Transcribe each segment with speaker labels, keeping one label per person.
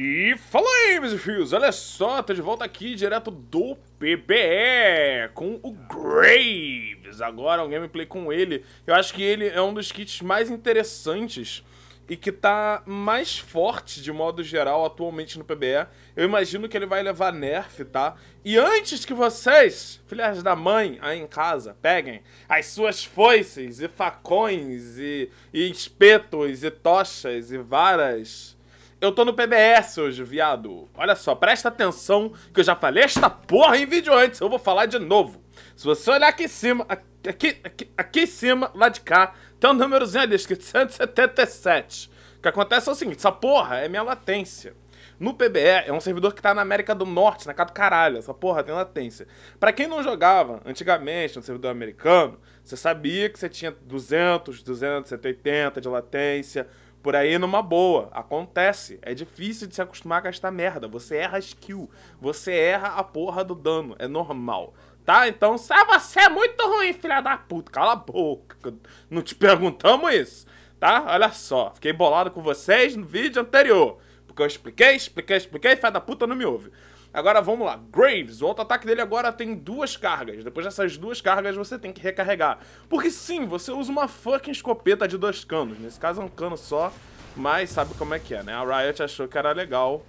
Speaker 1: E fala aí, meus filhos, olha só, tô de volta aqui direto do PBE com o Graves, agora um gameplay com ele. Eu acho que ele é um dos kits mais interessantes e que tá mais forte de modo geral atualmente no PBE. Eu imagino que ele vai levar nerf, tá? E antes que vocês, filhas da mãe aí em casa, peguem as suas foices e facões e, e espetos e tochas e varas eu tô no PBS hoje, viado. Olha só, presta atenção que eu já falei esta porra em vídeo antes. Eu vou falar de novo. Se você olhar aqui em cima, aqui, aqui, aqui em cima, lá de cá, tem um númerozinho ali escrito 177. O que acontece é o seguinte, essa porra é minha latência. No PBE, é um servidor que tá na América do Norte, na casa do caralho, essa porra tem latência. Pra quem não jogava antigamente no servidor americano, você sabia que você tinha 200, 280 de latência, por aí numa boa. Acontece. É difícil de se acostumar a gastar merda. Você erra skill. Você erra a porra do dano. É normal. Tá? Então, sabe ah, você é muito ruim, filha da puta. Cala a boca. Não te perguntamos isso. Tá? Olha só. Fiquei bolado com vocês no vídeo anterior. Porque eu expliquei, expliquei, expliquei. Filha da puta não me ouve. Agora vamos lá. Graves, o auto-ataque dele agora tem duas cargas. Depois dessas duas cargas você tem que recarregar. Porque sim, você usa uma fucking escopeta de dois canos. Nesse caso é um cano só, mas sabe como é que é, né? A Riot achou que era legal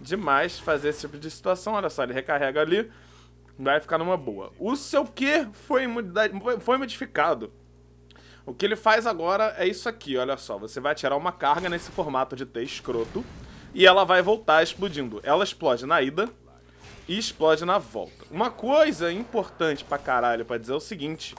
Speaker 1: demais fazer esse tipo de situação. Olha só, ele recarrega ali, vai ficar numa boa. O seu Q foi, foi modificado. O que ele faz agora é isso aqui, olha só. Você vai tirar uma carga nesse formato de T escroto e ela vai voltar explodindo. Ela explode na ida e explode na volta. Uma coisa importante pra caralho pra dizer é o seguinte: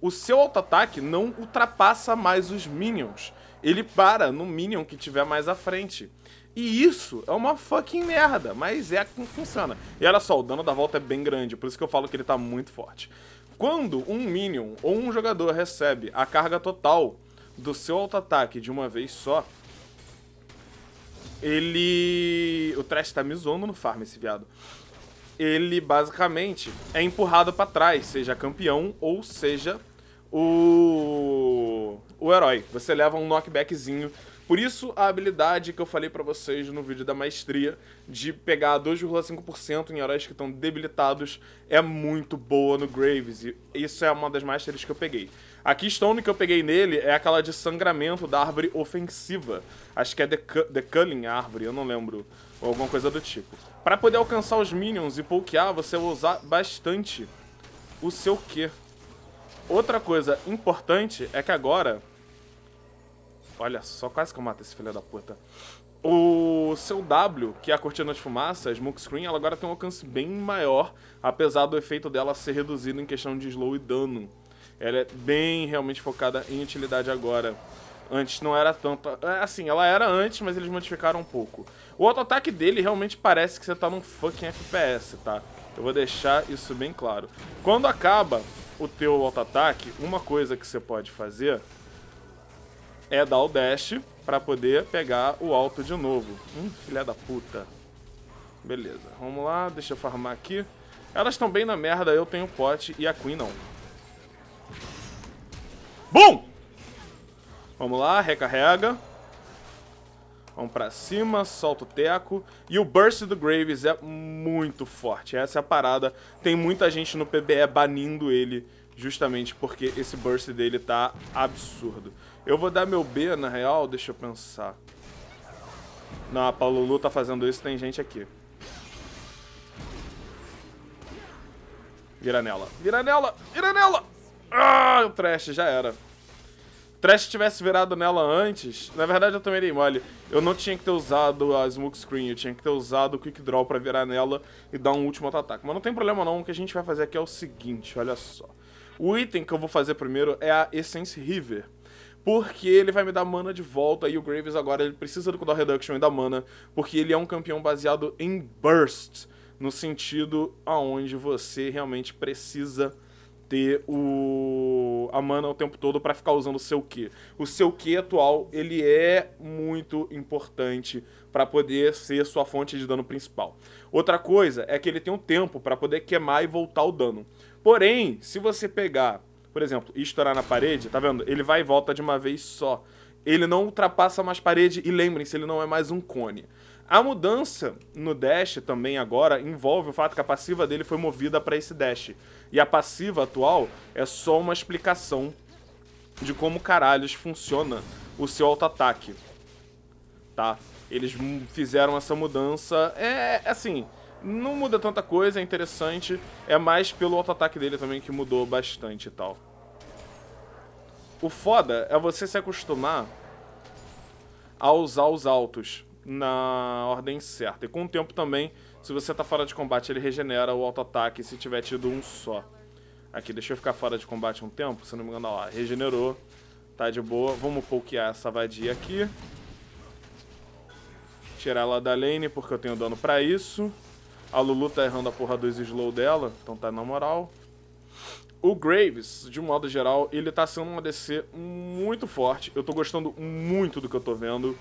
Speaker 1: o seu auto-ataque não ultrapassa mais os minions. Ele para no minion que tiver mais à frente. E isso é uma fucking merda, mas é como assim funciona. E olha só, o dano da volta é bem grande, por isso que eu falo que ele tá muito forte. Quando um minion ou um jogador recebe a carga total do seu auto-ataque de uma vez só, ele. O Trash tá me zoando no farm, esse viado. Ele basicamente é empurrado para trás, seja campeão ou seja o. o herói. Você leva um knockbackzinho. Por isso a habilidade que eu falei para vocês no vídeo da maestria de pegar 2,5% em heróis que estão debilitados é muito boa no Graves. E isso é uma das masters que eu peguei. A Keystone que eu peguei nele é aquela de sangramento da árvore ofensiva. Acho que é The, Culling Árvore, eu não lembro. Ou alguma coisa do tipo. Para poder alcançar os minions e pokear, você vai usar bastante o seu Q. Outra coisa importante é que agora... Olha só, quase que eu mato esse filho da puta. O seu W, que é a cortina de fumaça, a Smoke Screen, ela agora tem um alcance bem maior, apesar do efeito dela ser reduzido em questão de slow e dano. Ela é bem realmente focada em utilidade agora. Antes não era tanto. É, assim, ela era antes, mas eles modificaram um pouco. O auto-ataque dele realmente parece que você tá num fucking FPS, tá? Eu vou deixar isso bem claro. Quando acaba o teu auto-ataque, uma coisa que você pode fazer é dar o dash para poder pegar o alto de novo. Hum, filha da puta. Beleza, vamos lá, deixa eu farmar aqui. Elas estão bem na merda, eu tenho pote e a Queen não. Bum! Vamos lá, recarrega. Vamos pra cima, solta o teco. E o Burst do Graves é muito forte. Essa é a parada. Tem muita gente no PBE banindo ele, justamente porque esse Burst dele tá absurdo. Eu vou dar meu B, na real, deixa eu pensar. Não, a Lulu tá fazendo isso, tem gente aqui. Vira nela, vira nela, vira nela! Ah, o Trash, já era. Trash tivesse virado nela antes, na verdade eu também dei mole. Eu não tinha que ter usado a Smoke Screen, eu tinha que ter usado o Quick Draw pra virar nela e dar um último ataque. Mas não tem problema não, o que a gente vai fazer aqui é o seguinte, olha só. O item que eu vou fazer primeiro é a Essence River. Porque ele vai me dar mana de volta e o Graves agora ele precisa do Cooldown Reduction e da mana, porque ele é um campeão baseado em Burst, no sentido aonde você realmente precisa ter o a mana o tempo todo para ficar usando o seu Q. O seu Q atual, ele é muito importante para poder ser sua fonte de dano principal. Outra coisa é que ele tem um tempo para poder queimar e voltar o dano. Porém, se você pegar, por exemplo, e estourar na parede, tá vendo? Ele vai e volta de uma vez só. Ele não ultrapassa mais parede e lembrem-se, ele não é mais um cone. A mudança no dash também agora envolve o fato que a passiva dele foi movida para esse dash. E a passiva atual é só uma explicação de como caralhos funciona o seu auto-ataque. Tá? Eles fizeram essa mudança. É, assim, não muda tanta coisa, é interessante. É mais pelo auto-ataque dele também que mudou bastante e tal. O foda é você se acostumar a usar os altos na ordem certa. E com o tempo também, se você tá fora de combate, ele regenera o auto-ataque se tiver tido um só. Aqui, deixa eu ficar fora de combate um tempo, se não me engano, ó, regenerou. Tá de boa. Vamos pokear essa vadia aqui. Tirar ela da lane, porque eu tenho dano pra isso. A Lulu tá errando a porra dos slow dela, então tá na moral. O Graves, de um modo geral, ele tá sendo uma DC muito forte. Eu tô gostando muito do que eu tô vendo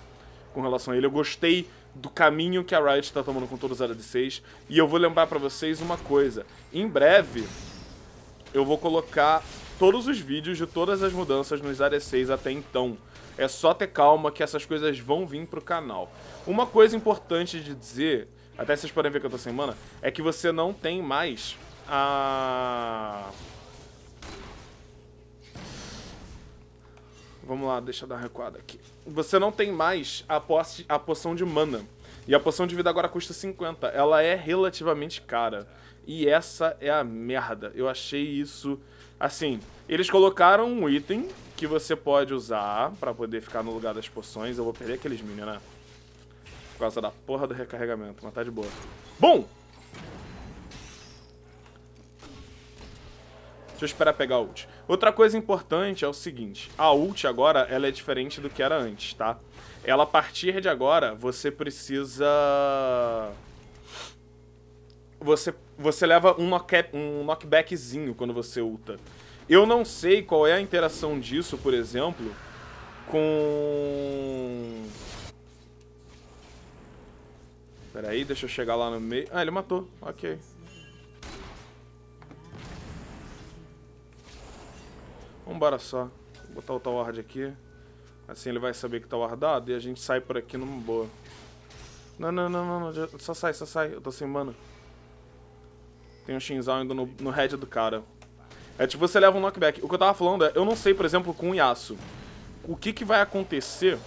Speaker 1: com relação a ele. Eu gostei do caminho que a Riot está tomando com todos os 6. E eu vou lembrar para vocês uma coisa. Em breve, eu vou colocar todos os vídeos de todas as mudanças nos áreas 6 até então. É só ter calma que essas coisas vão vir pro canal. Uma coisa importante de dizer, até vocês podem ver que eu tô semana, é que você não tem mais a... Vamos lá, deixa eu dar uma recuada aqui. Você não tem mais a, posse, a poção de mana. E a poção de vida agora custa 50. Ela é relativamente cara. E essa é a merda. Eu achei isso. Assim, eles colocaram um item que você pode usar para poder ficar no lugar das poções. Eu vou perder aqueles minions, né? Por causa da porra do recarregamento, mas tá de boa. Bom, Deixa eu esperar pegar a ult. Outra coisa importante é o seguinte, a ult agora ela é diferente do que era antes, tá? Ela a partir de agora, você precisa... Você, você leva um, knock, um knockbackzinho quando você ulta. Eu não sei qual é a interação disso, por exemplo, com... Peraí, deixa eu chegar lá no meio. Ah, ele matou. Ok. Vambora só. Vou botar o ward aqui. Assim ele vai saber que tá guardado e a gente sai por aqui numa boa. Não, não, não, não, Só sai, só sai. Eu tô sem mana. Tem um Shinzão indo no, no head do cara. É tipo, você leva um knockback. O que eu tava falando é, eu não sei, por exemplo, com o Yasuo. O que que vai acontecer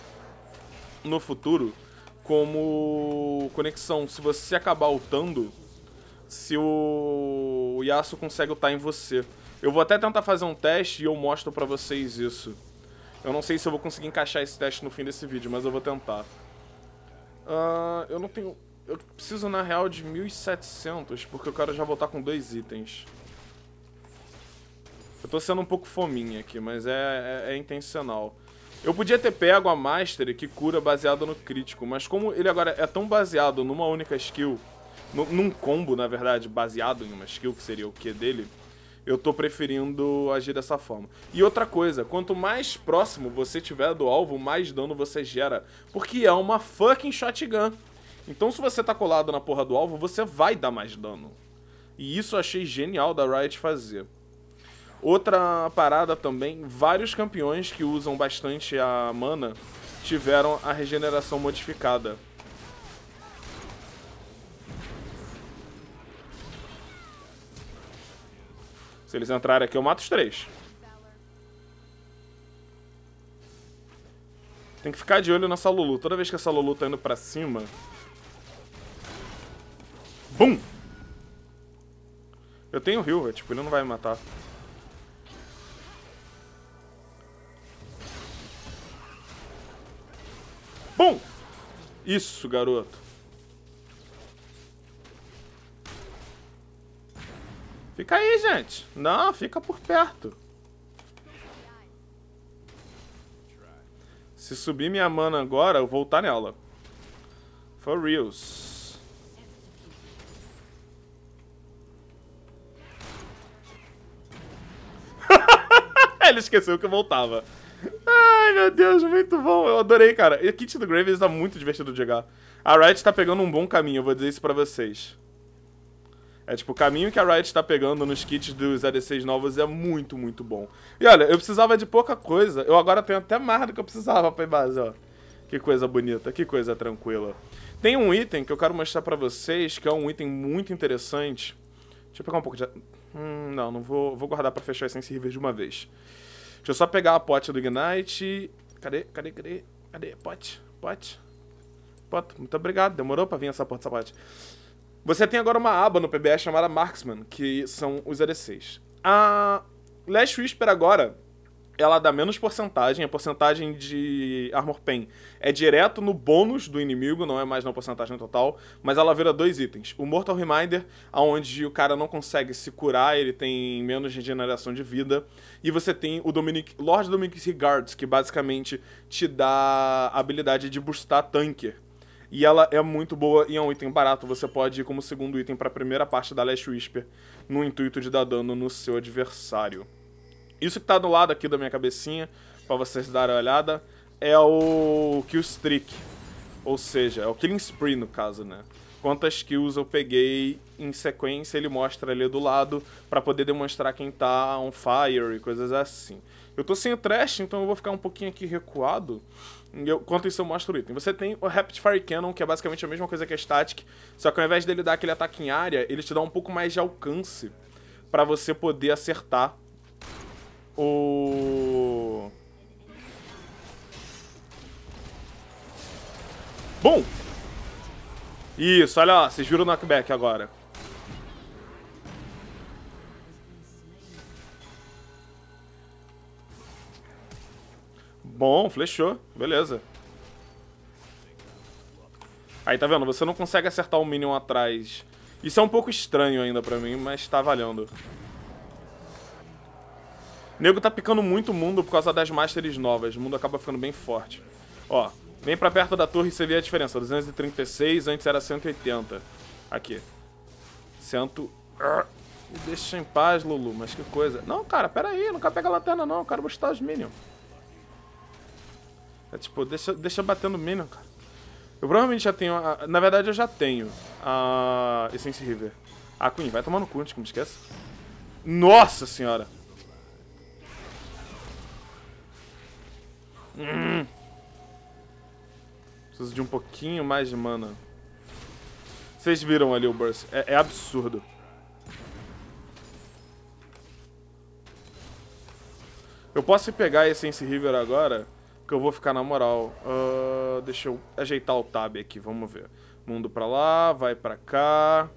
Speaker 1: no futuro como conexão? Se você acabar ultando, se o, o Yasuo consegue ultar em você. Eu vou até tentar fazer um teste e eu mostro pra vocês isso. Eu não sei se eu vou conseguir encaixar esse teste no fim desse vídeo, mas eu vou tentar. Uh, eu não tenho... Eu preciso, na real, de 1.700, porque eu quero já voltar com dois itens. Eu tô sendo um pouco fominha aqui, mas é, é, é intencional. Eu podia ter pego a Mastery, que cura baseado no crítico, mas como ele agora é tão baseado numa única skill, no, num combo, na verdade, baseado em uma skill, que seria o Q dele, eu tô preferindo agir dessa forma. E outra coisa, quanto mais próximo você tiver do alvo, mais dano você gera. Porque é uma fucking shotgun. Então se você tá colado na porra do alvo, você vai dar mais dano. E isso eu achei genial da Riot fazer. Outra parada também, vários campeões que usam bastante a mana tiveram a regeneração modificada. Se eles entrarem aqui, eu mato os três. Tem que ficar de olho nessa Lulu. Toda vez que essa Lulu tá indo pra cima... Bum! Eu tenho o tipo, ele não vai me matar. Bum! Isso, garoto. Fica aí, gente. Não, fica por perto. Se subir minha mana agora, eu vou voltar nela. For reals. Ele esqueceu que eu voltava. Ai, meu Deus, muito bom. Eu adorei, cara. E o kit do Graves tá muito divertido de jogar. A Riot tá pegando um bom caminho, eu vou dizer isso pra vocês. É tipo, o caminho que a Riot tá pegando nos kits dos ADCs novos é muito, muito bom. E olha, eu precisava de pouca coisa. Eu agora tenho até mais do que eu precisava pra ir base, ó. Que coisa bonita, que coisa tranquila. Tem um item que eu quero mostrar pra vocês, que é um item muito interessante. Deixa eu pegar um pouco de... Hum, não, não vou... Vou guardar pra fechar Essence River de uma vez. Deixa eu só pegar a pote do Ignite. Cadê? Cadê? Cadê? Cadê? Pote? Pote? Pote? Muito obrigado. Demorou pra vir essa pote, essa pote. Você tem agora uma aba no PBE chamada Marksman, que são os ADCs. A Lash Whisper agora, ela dá menos porcentagem, a porcentagem de Armor Pain é direto no bônus do inimigo, não é mais na porcentagem total, mas ela vira dois itens. O Mortal Reminder, onde o cara não consegue se curar, ele tem menos regeneração de vida, e você tem o Dominic, Lord Dominic Regards, que basicamente te dá a habilidade de boostar tanker. E ela é muito boa e é um item barato. Você pode ir como segundo item para a primeira parte da Last Whisper, no intuito de dar dano no seu adversário. Isso que tá do lado aqui da minha cabecinha, para vocês darem uma olhada, é o Kill Streak. Ou seja, é o Killing Spree no caso, né? Quantas kills eu peguei em sequência, ele mostra ali do lado, para poder demonstrar quem tá on fire e coisas assim. Eu tô sem o trash, então eu vou ficar um pouquinho aqui recuado. Eu, quanto isso eu mostro o item. Você tem o Rapid Fire Cannon, que é basicamente a mesma coisa que a Static, só que ao invés dele dar aquele ataque em área, ele te dá um pouco mais de alcance para você poder acertar o... Bom! Isso, olha lá, vocês viram o knockback agora. Bom, flechou. Beleza. Aí, tá vendo? Você não consegue acertar o um Minion atrás. Isso é um pouco estranho ainda pra mim, mas tá valendo. O nego tá picando muito mundo por causa das Masters novas. O mundo acaba ficando bem forte. Ó, vem pra perto da torre e você vê a diferença. 236, antes era 180. Aqui. Cento... Me ah, deixa em paz, Lulu, mas que coisa. Não, cara, pera aí, não quero pegar a lanterna não, eu quero buscar os Minions. É tipo, deixa, deixa batendo Minion, cara. Eu provavelmente já tenho. A, na verdade, eu já tenho a Essence River. A Queen, vai tomar no cu, que me esquece. Nossa senhora! Hum. Preciso de um pouquinho mais de mana. Vocês viram ali o burst. É, é absurdo. Eu posso pegar a Essence River agora que eu vou ficar na moral. Uh, deixa eu ajeitar o tab aqui, vamos ver. Mundo pra lá, vai pra cá.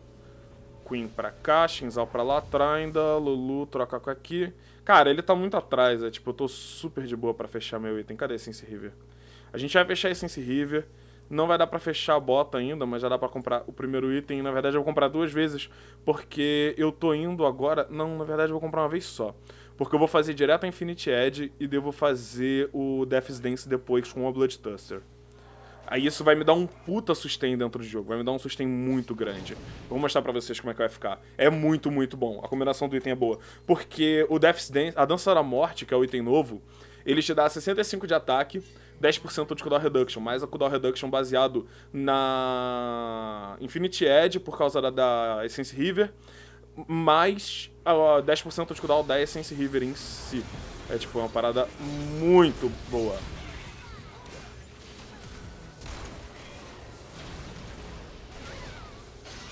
Speaker 1: Queen pra cá, Shinzal pra lá, Trainda, Lulu, troca com aqui. Cara, ele tá muito atrás, é tipo, eu tô super de boa pra fechar meu item. Cadê Sense River? A gente vai fechar Sense River. Não vai dar pra fechar a bota ainda, mas já dá pra comprar o primeiro item. Na verdade, eu vou comprar duas vezes, porque eu tô indo agora... Não, na verdade, eu vou comprar uma vez só. Porque eu vou fazer direto a Infinity Edge e devo fazer o Death's Dance depois com o Bloodthuster. Aí isso vai me dar um puta sustain dentro do jogo, vai me dar um sustain muito grande. vou mostrar pra vocês como é que vai ficar. É muito, muito bom. A combinação do item é boa. Porque o Death's Dance, a Dança da Morte, que é o item novo, ele te dá 65 de ataque, 10% de cooldown reduction, mais a cooldown reduction baseado na Infinity Edge por causa da, da Essence River, mais 10% ah, de cooldown da Essence River em si. É tipo, uma parada muito boa.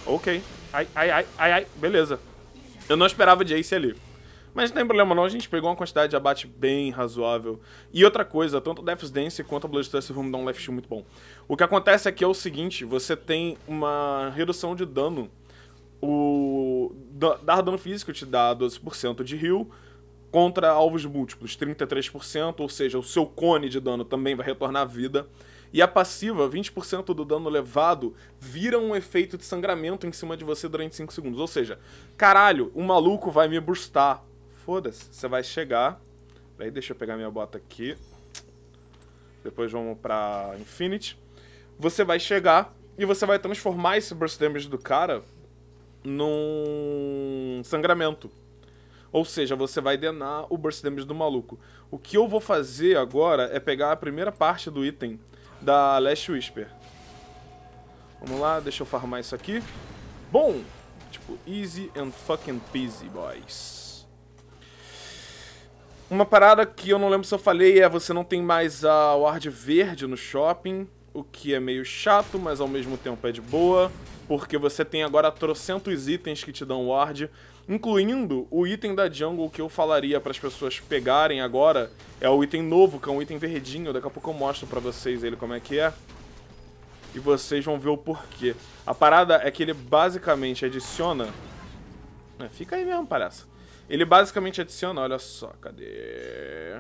Speaker 1: Ok. Ai, ai, ai, ai, ai. Beleza. Eu não esperava de Ace ali. Mas não tem problema não, a gente pegou uma quantidade de abate bem razoável. E outra coisa, tanto o Death's Dance quanto a Bloodthirst vão me dar um left shield muito bom. O que acontece aqui é, é o seguinte, você tem uma redução de dano. O Dar dano físico te dá 12% de heal contra alvos múltiplos, 33%, ou seja, o seu cone de dano também vai retornar vida. E a passiva, 20% do dano levado, vira um efeito de sangramento em cima de você durante 5 segundos. Ou seja, caralho, o um maluco vai me bustar. Foda-se, você vai chegar. Peraí, deixa eu pegar minha bota aqui. Depois vamos pra Infinity. Você vai chegar e você vai transformar esse burst damage do cara num sangramento. Ou seja, você vai denar o burst damage do maluco. O que eu vou fazer agora é pegar a primeira parte do item da Last Whisper. Vamos lá, deixa eu farmar isso aqui. Bom, tipo, easy and fucking peasy, boys. Uma parada que eu não lembro se eu falei é você não tem mais a ward verde no shopping, o que é meio chato, mas ao mesmo tempo é de boa porque você tem agora trocentos itens que te dão ward, incluindo o item da jungle que eu falaria para as pessoas pegarem agora, é o item novo, que é um item verdinho, daqui a pouco eu mostro para vocês ele como é que é. E vocês vão ver o porquê. A parada é que ele basicamente adiciona... É, fica aí mesmo, palhaça. Ele basicamente adiciona, olha só, cadê...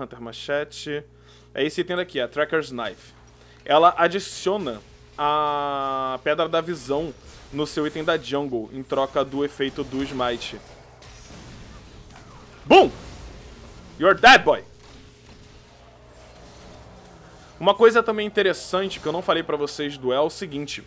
Speaker 1: Hunter Machete... É esse item daqui, a Tracker's Knife. Ela adiciona a Pedra da Visão no seu item da Jungle, em troca do efeito do Smite. Boom! You're dead, boy! Uma coisa também interessante que eu não falei pra vocês do El é o seguinte.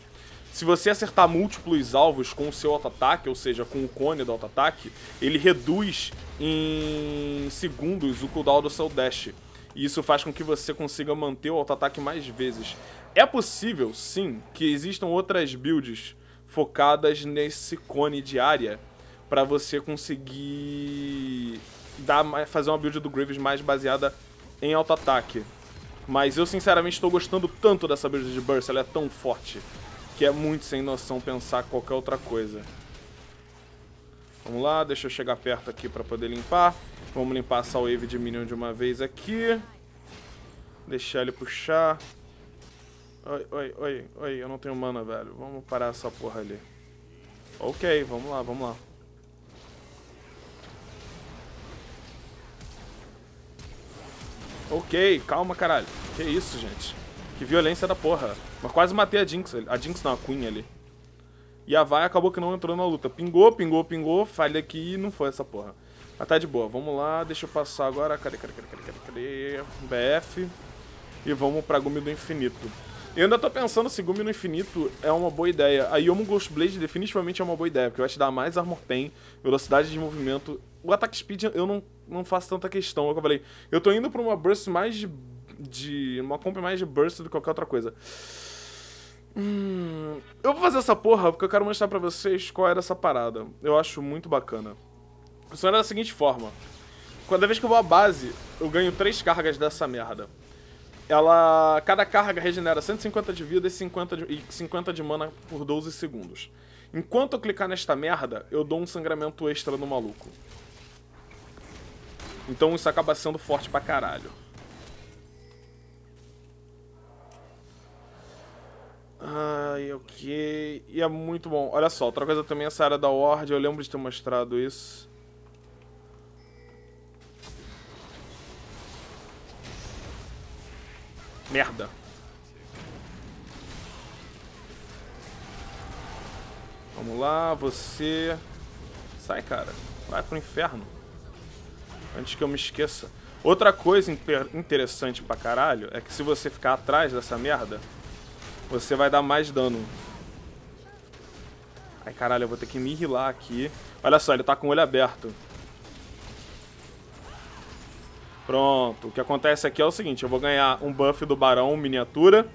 Speaker 1: Se você acertar múltiplos alvos com o seu auto-ataque, ou seja, com o cone do auto-ataque, ele reduz em segundos o cooldown do seu dash. E isso faz com que você consiga manter o auto-ataque mais vezes. É possível, sim, que existam outras builds focadas nesse cone de área para você conseguir dar, fazer uma build do Graves mais baseada em auto-ataque. Mas eu sinceramente estou gostando tanto dessa build de Burst, ela é tão forte, que é muito sem noção pensar qualquer outra coisa. Vamos lá, deixa eu chegar perto aqui para poder limpar. Vamos limpar essa wave de minion de uma vez aqui. Deixar ele puxar. Oi, oi, oi, oi, eu não tenho mana, velho. Vamos parar essa porra ali. Ok, vamos lá, vamos lá. Ok, calma, caralho. Que isso, gente. Que violência da porra. Mas quase matei a Jinx. ali. A Jinx não, a Queen ali. E a Vai acabou que não entrou na luta. Pingou, pingou, pingou. Falha aqui e não foi essa porra. Mas tá de boa. Vamos lá, deixa eu passar agora. Cadê, cadê, cadê, cadê, cadê? BF. E vamos pra Gume do Infinito. Eu ainda tô pensando se Gumi no Infinito é uma boa ideia. A Yomu Ghost Blade definitivamente é uma boa ideia, porque vai te dar mais armor pen, velocidade de movimento. O ataque speed eu não, não faço tanta questão, é o que eu falei. Eu tô indo pra uma burst mais de, de... uma comp mais de burst do que qualquer outra coisa. Hum, eu vou fazer essa porra porque eu quero mostrar pra vocês qual era essa parada. Eu acho muito bacana. Funciona da seguinte forma. Cada vez que eu vou à base, eu ganho três cargas dessa merda. Ela, cada carga regenera 150 de vida e 50 de, e 50 de mana por 12 segundos. Enquanto eu clicar nesta merda, eu dou um sangramento extra no maluco. Então isso acaba sendo forte pra caralho. Ai, ok. E é muito bom. Olha só, outra coisa também, essa área da Ward, eu lembro de ter mostrado isso. Merda. Vamos lá, você... Sai, cara. Vai pro inferno. Antes que eu me esqueça. Outra coisa interessante pra caralho é que se você ficar atrás dessa merda, você vai dar mais dano. Ai, caralho, eu vou ter que me rilar aqui. Olha só, ele tá com o olho aberto. Pronto, o que acontece aqui é o seguinte, eu vou ganhar um buff do Barão miniatura,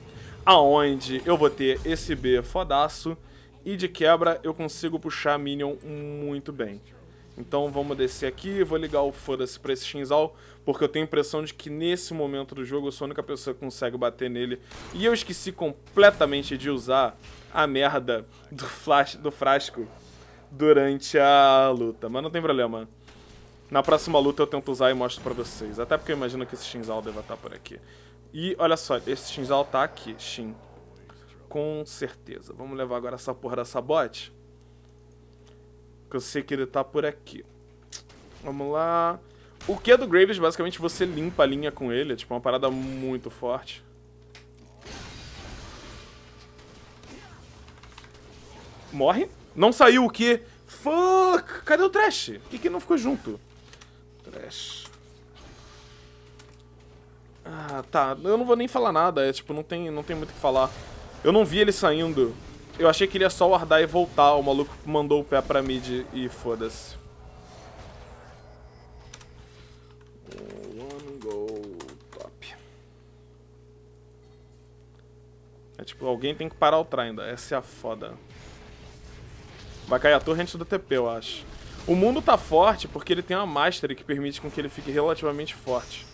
Speaker 1: aonde eu vou ter esse B fodaço, e de quebra eu consigo puxar Minion muito bem. Então vamos descer aqui, vou ligar o foda-se pra esse Shinzal, porque eu tenho a impressão de que nesse momento do jogo eu sou a única pessoa que consegue bater nele. E eu esqueci completamente de usar a merda do, flash, do frasco durante a luta, mas não tem problema. Na próxima luta eu tento usar e mostro pra vocês. Até porque eu imagino que esse Shinzal deva estar tá por aqui. E olha só, esse Shinzal tá aqui, Shin. Com certeza. Vamos levar agora essa porra da sabote. Que eu sei que ele tá por aqui. Vamos lá. O que é do Graves, basicamente, você limpa a linha com ele. É tipo uma parada muito forte. Morre. Não saiu o quê? Fuck! Cadê o Trash? Por que, que não ficou junto? Ah, tá. Eu não vou nem falar nada. É, tipo, não tem, não tem muito o que falar. Eu não vi ele saindo. Eu achei que ele ia só guardar e voltar. O maluco mandou o pé pra mid e foda-se. É tipo, alguém tem que parar o trem ainda. Essa é a foda. Vai cair a torre antes do TP, eu acho. O mundo tá forte porque ele tem uma Mastery que permite com que ele fique relativamente forte.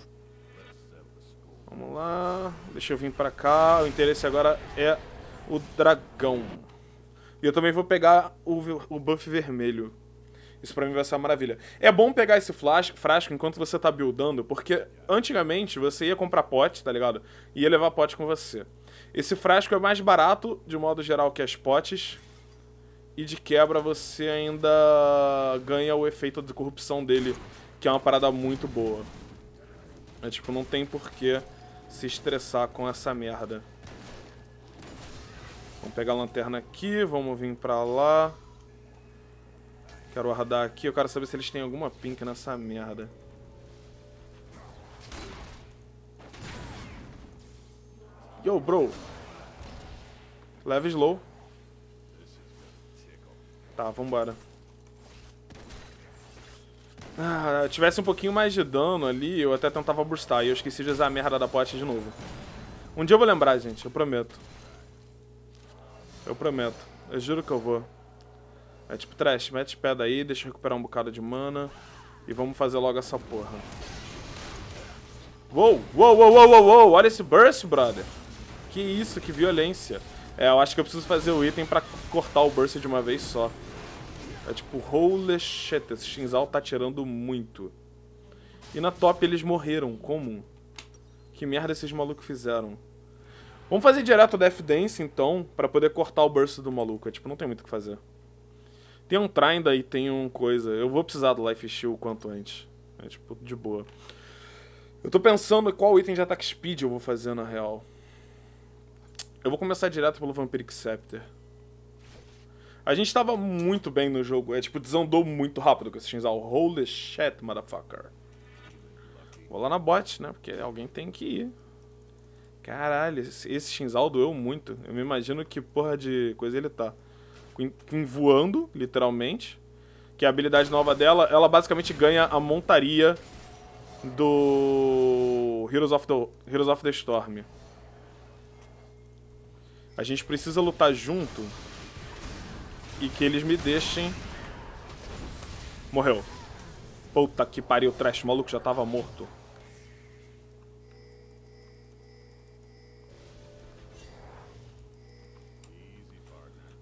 Speaker 1: Vamos lá. Deixa eu vir pra cá. O interesse agora é o dragão. E eu também vou pegar o, o buff vermelho. Isso pra mim vai ser uma maravilha. É bom pegar esse flash, frasco enquanto você tá buildando, porque antigamente você ia comprar pote, tá ligado? E ia levar pote com você. Esse frasco é mais barato, de modo geral, que as potes e de quebra você ainda ganha o efeito de corrupção dele, que é uma parada muito boa. É tipo, não tem porquê se estressar com essa merda. Vamos pegar a lanterna aqui, vamos vir pra lá. Quero guardar aqui, eu quero saber se eles têm alguma pink nessa merda. Yo, bro. Leve slow. Tá, vambora. Ah, tivesse um pouquinho mais de dano ali, eu até tentava burstar. E eu esqueci de usar a merda da pote de novo. Um dia eu vou lembrar, gente. Eu prometo. Eu prometo. Eu juro que eu vou. É tipo, trash, mete pé daí, deixa eu recuperar um bocado de mana. E vamos fazer logo essa porra. Uou, uou, uou, uou, uou, uou. Olha esse burst, brother. Que isso, que violência. É, eu acho que eu preciso fazer o item pra cortar o burst de uma vez só. É tipo, holy shit, esse Shinzal tá tirando muito. E na top eles morreram, como? Que merda esses malucos fizeram? Vamos fazer direto o Death Dance, então, pra poder cortar o burst do maluco. É, tipo, não tem muito o que fazer. Tem um Trind e tem um coisa. Eu vou precisar do Life Shield o quanto antes. É, tipo, de boa. Eu tô pensando qual item de ataque speed eu vou fazer, na real. Eu vou começar direto pelo Vampiric Scepter. A gente tava muito bem no jogo. É tipo, desandou muito rápido com esse Shinzal. Holy shit, motherfucker. Vou lá na bot, né? Porque alguém tem que ir. Caralho, esse Shinzal doeu muito. Eu me imagino que porra de coisa ele tá. Com voando, literalmente. Que a habilidade nova dela, ela basicamente ganha a montaria do Heroes of the, Heroes of the Storm. A gente precisa lutar junto e que eles me deixem. Morreu. Puta que pariu, trash, maluco já tava morto.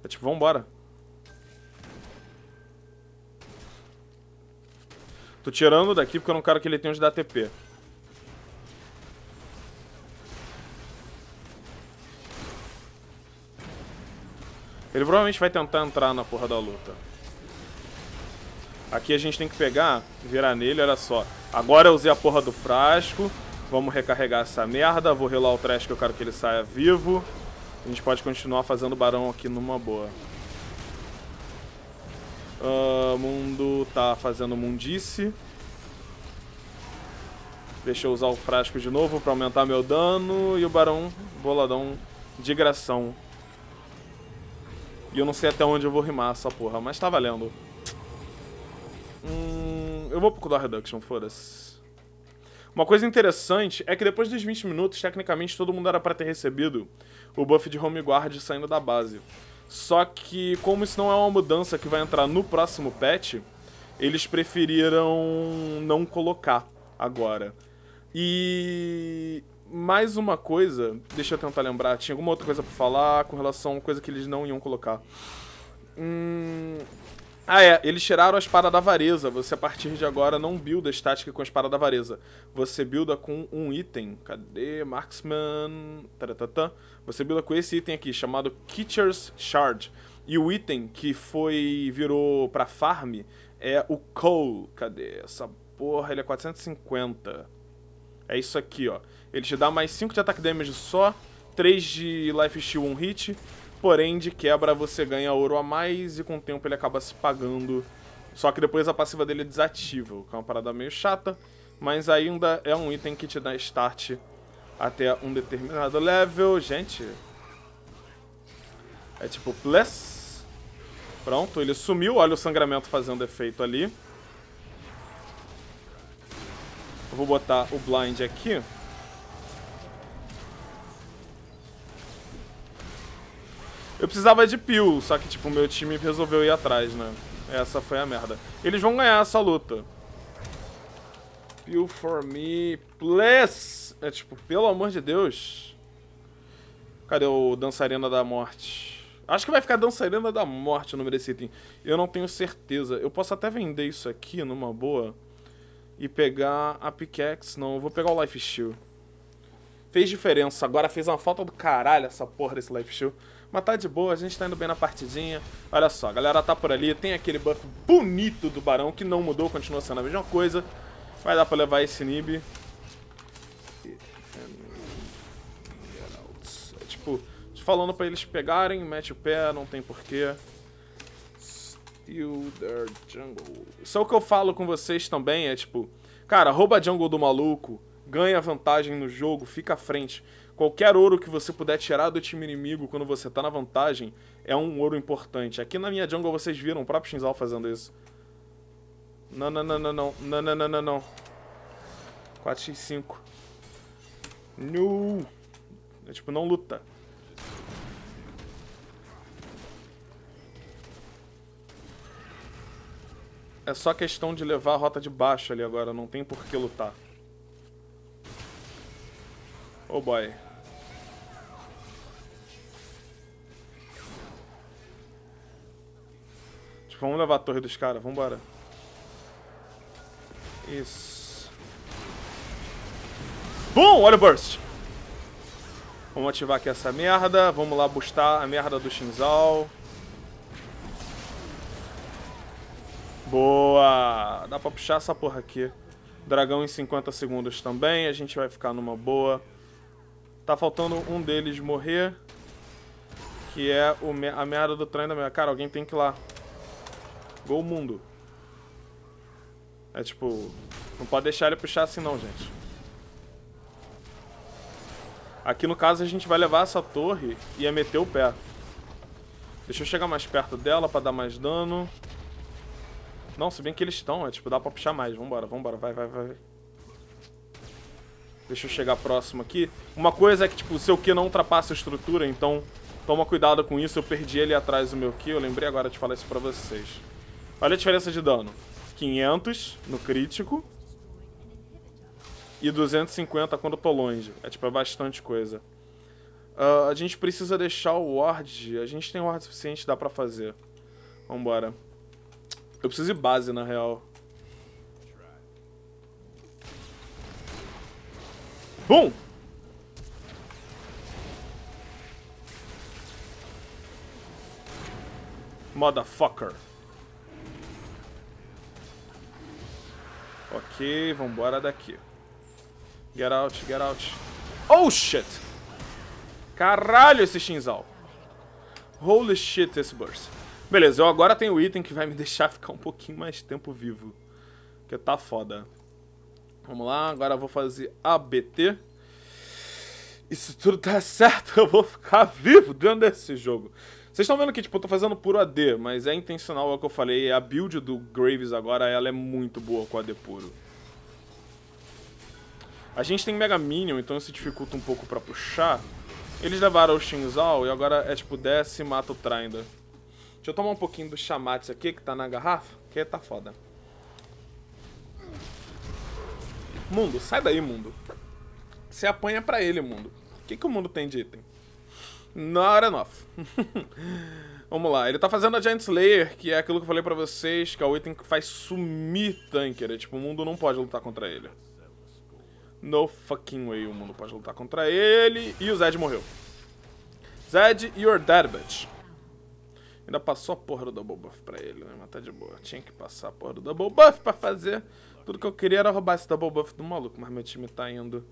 Speaker 1: É tipo, vambora. Tô tirando daqui porque eu não quero que ele tenha onde dar TP. Ele provavelmente vai tentar entrar na porra da luta. Aqui a gente tem que pegar, virar nele, olha só. Agora eu usei a porra do frasco. Vamos recarregar essa merda. Vou relar o trash que eu quero que ele saia vivo. A gente pode continuar fazendo barão aqui numa boa. Uh, mundo tá fazendo mundice. Deixa eu usar o frasco de novo pra aumentar meu dano. E o barão boladão de gração. E eu não sei até onde eu vou rimar essa porra, mas tá valendo. Hum, eu vou procurar Reduction, foda-se. Uma coisa interessante é que depois dos 20 minutos, tecnicamente todo mundo era para ter recebido o buff de Home Guard saindo da base. Só que, como isso não é uma mudança que vai entrar no próximo patch, eles preferiram não colocar agora. E mais uma coisa, deixa eu tentar lembrar, tinha alguma outra coisa para falar com relação a coisa que eles não iam colocar. Hum... Ah, é, eles tiraram a espada da avareza. Você a partir de agora não builda estática com a espada da avareza. Você builda com um item. Cadê? Marksman. Taratata. Você builda com esse item aqui, chamado Kitcher's Shard. E o item que foi. virou pra farm é o Coal. Cadê? Essa porra, ele é 450. É isso aqui, ó. Ele te dá mais 5 de ataque damage só, 3 de life steal 1 um hit, porém de quebra você ganha ouro a mais e com o tempo ele acaba se pagando. Só que depois a passiva dele é desativa, que é uma parada meio chata, mas ainda é um item que te dá start até um determinado level. Gente, é tipo plus. Pronto, ele sumiu, olha o sangramento fazendo efeito ali. Eu vou botar o blind aqui. Eu precisava de Peel, só que tipo, o meu time resolveu ir atrás, né? Essa foi a merda. Eles vão ganhar essa luta. Peel for me, please! É tipo, pelo amor de Deus. Cadê o Dançarina da Morte? Acho que vai ficar Dançarina da Morte o número desse item. Eu não tenho certeza. Eu posso até vender isso aqui numa boa. E pegar a pickaxe. Não, eu vou pegar o Life Shield. Fez diferença. Agora fez uma falta do caralho essa porra desse Life Shield. Mas tá de boa, a gente tá indo bem na partidinha. Olha só, a galera tá por ali. Tem aquele buff bonito do Barão, que não mudou, continua sendo a mesma coisa. Vai dar pra levar esse Nib. É tipo, falando pra eles pegarem, mete o pé, não tem porquê. Steal their jungle. Isso é o que eu falo com vocês também, é tipo... Cara, rouba a jungle do maluco, ganha vantagem no jogo, fica à frente. Qualquer ouro que você puder tirar do time inimigo quando você tá na vantagem é um ouro importante. Aqui na minha jungle vocês viram o próprio Shinzal fazendo isso. Não, não, não, não, não, não, não, não, não, 4x5. No. É tipo, não luta. É só questão de levar a rota de baixo ali agora, não tem por que lutar. Oh boy. Tipo, vamos levar a torre dos caras, vambora. Isso. Bom, olha o burst. Vamos ativar aqui essa merda. Vamos lá bustar a merda do Shinzal. Boa! Dá pra puxar essa porra aqui. Dragão em 50 segundos também. A gente vai ficar numa boa. Tá faltando um deles morrer. Que é o, a merda do trem da minha. Cara, alguém tem que ir lá. Gol mundo. É tipo... Não pode deixar ele puxar assim não, gente. Aqui no caso a gente vai levar essa torre e ia é meter o pé. Deixa eu chegar mais perto dela pra dar mais dano. Não, se bem que eles estão, é tipo, dá pra puxar mais. Vambora, vambora, vai, vai, vai. Deixa eu chegar próximo aqui. Uma coisa é que, tipo, o seu Q não ultrapassa a estrutura, então toma cuidado com isso. Eu perdi ele atrás do meu Q, eu lembrei agora de falar isso pra vocês. Olha a diferença de dano. 500 no crítico. E 250 quando tô longe. É tipo, é bastante coisa. Uh, a gente precisa deixar o ward. A gente tem ward suficiente, dá pra fazer. Vambora. Eu preciso de base, na real. Bum! Motherfucker. Ok, vambora daqui. Get out, get out. Oh, shit! Caralho, esse Shinzal. Holy shit, esse burst. Beleza, eu agora tenho o item que vai me deixar ficar um pouquinho mais tempo vivo. Que tá foda. Vamos lá, agora eu vou fazer ABT. E se tudo der tá certo, eu vou ficar vivo dentro desse jogo. Vocês estão vendo que, tipo, eu tô fazendo puro AD, mas é intencional, é o que eu falei. A build do Graves agora, ela é muito boa com AD puro. A gente tem Mega Minion, então isso dificulta um pouco pra puxar. Eles levaram o Shinzal e agora é, tipo, desce e mata o Tryndon. Deixa eu tomar um pouquinho do chamate aqui, que tá na garrafa, que tá foda. Mundo, sai daí, mundo. Você apanha pra ele, mundo. O que, que o mundo tem de item? Not enough. Vamos lá, ele tá fazendo a Giant Slayer, que é aquilo que eu falei pra vocês, que a que faz sumir tanker. É tipo, o mundo não pode lutar contra ele. No fucking way o mundo pode lutar contra ele. E o Zed morreu. Zed, you're dead, bitch. Ainda passou a porra do double buff pra ele, né? Mas tá de boa. Tinha que passar a porra do double buff pra fazer. Tudo que eu queria era roubar esse double buff do maluco, mas meu time tá indo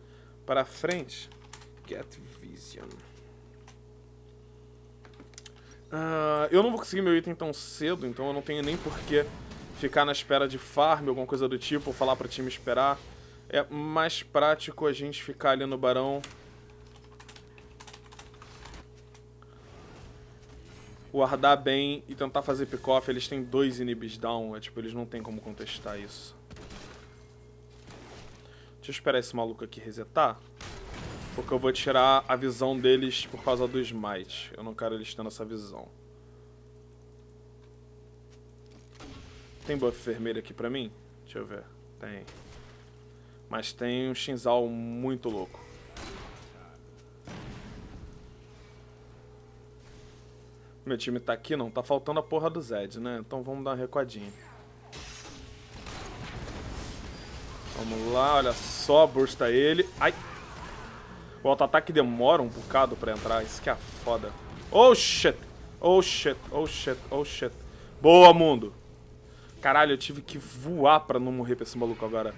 Speaker 1: pra frente. Get Vision. Ah, eu não vou conseguir meu item tão cedo, então eu não tenho nem porquê ficar na espera de farm, alguma coisa do tipo, ou falar pro time esperar. É mais prático a gente ficar ali no barão. Guardar bem e tentar fazer pick-off. Eles têm dois inibis down, é tipo, eles não tem como contestar isso. Deixa eu esperar esse maluco aqui resetar. Porque eu vou tirar a visão deles por causa do smite. Eu não quero eles tendo essa visão. Tem buff vermelho aqui pra mim? Deixa eu ver. Tem. Mas tem um Shinzal muito louco. Meu time tá aqui não, tá faltando a porra do Zed, né? Então vamos dar uma recuadinha. Vamos lá, olha só, bursta ele. Ai! O auto-ataque demora um bocado pra entrar, isso que é foda. Oh shit! Oh shit, oh shit, oh shit. Boa, mundo! Caralho, eu tive que voar pra não morrer pra esse maluco agora.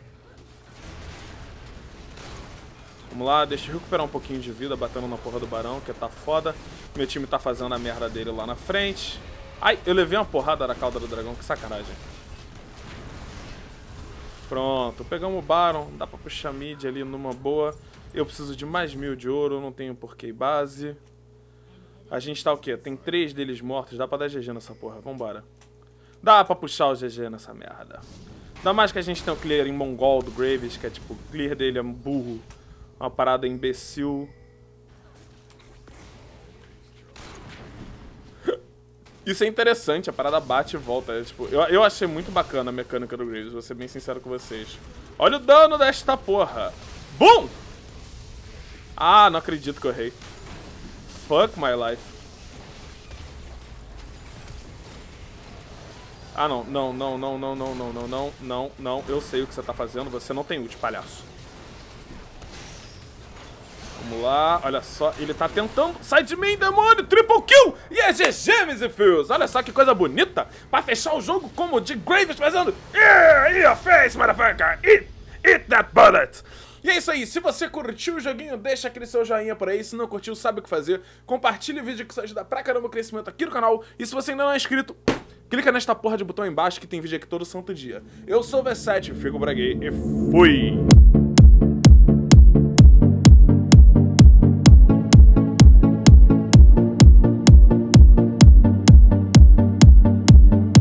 Speaker 1: Vamos lá, deixa eu recuperar um pouquinho de vida batendo na porra do barão, que tá foda. Meu time tá fazendo a merda dele lá na frente. Ai, eu levei uma porrada na cauda do dragão, que sacanagem. Pronto, pegamos o Baron, dá pra puxar mid ali numa boa. Eu preciso de mais mil de ouro, não tenho porquê base. A gente tá o quê? Tem três deles mortos. Dá pra dar GG nessa porra. Vambora. Dá pra puxar o GG nessa merda. Ainda mais que a gente tem o clear em Mongol do Graves, que é tipo, o clear dele é um burro. Uma parada imbecil. Isso é interessante, a parada bate e volta. É, tipo, eu, eu achei muito bacana a mecânica do Graves, vou ser bem sincero com vocês. Olha o dano desta porra. Bum! Ah, não acredito que eu errei. Fuck my life. Ah, não, não, não, não, não, não, não, não, não, não, não. Eu sei o que você tá fazendo. Você não tem ult, palhaço. Vamos lá, olha só, ele tá tentando. Sai de mim, demônio! Triple kill! E é GG, meus Olha só que coisa bonita! Pra fechar o jogo como o de Graves fazendo. Yeah, in your face, motherfucker! Eat, eat that bullet! E é isso aí, se você curtiu o joguinho, deixa aquele seu joinha por aí, se não curtiu, sabe o que fazer. Compartilha o vídeo que isso ajuda pra caramba o crescimento aqui no canal. E se você ainda não é inscrito, clica nesta porra de botão embaixo que tem vídeo aqui todo santo dia. Eu sou o V7, fico braguei e fui!